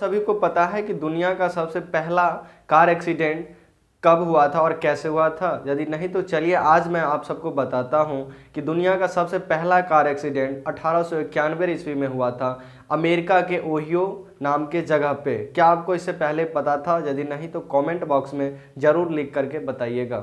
सभी को पता है कि दुनिया का सबसे पहला कार एक्सीडेंट कब हुआ था और कैसे हुआ था यदि नहीं तो चलिए आज मैं आप सबको बताता हूँ कि दुनिया का सबसे पहला कार एक्सीडेंट अठारह ईस्वी में हुआ था अमेरिका के ओहियो नाम के जगह पे क्या आपको इससे पहले पता था यदि नहीं तो कमेंट बॉक्स में ज़रूर लिख करके बताइएगा